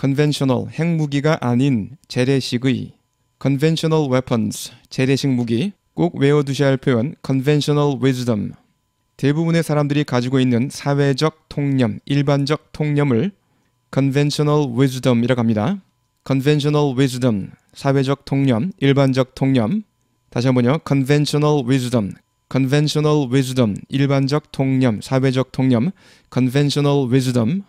conventional 핵무기가 아닌 재래식의 conventional weapons 재래식 무기 꼭 외워두셔야 할 표현 conventional wisdom 대부분의 사람들이 가지고 있는 사회적 통념, 일반적 통념을 conventional wisdom이라고 합니다. conventional wisdom, 사회적 통념, 일반적 통념. 다시 한번요. conventional wisdom, conventional wisdom, 일반적 통념, 사회적 통념, conventional wisdom.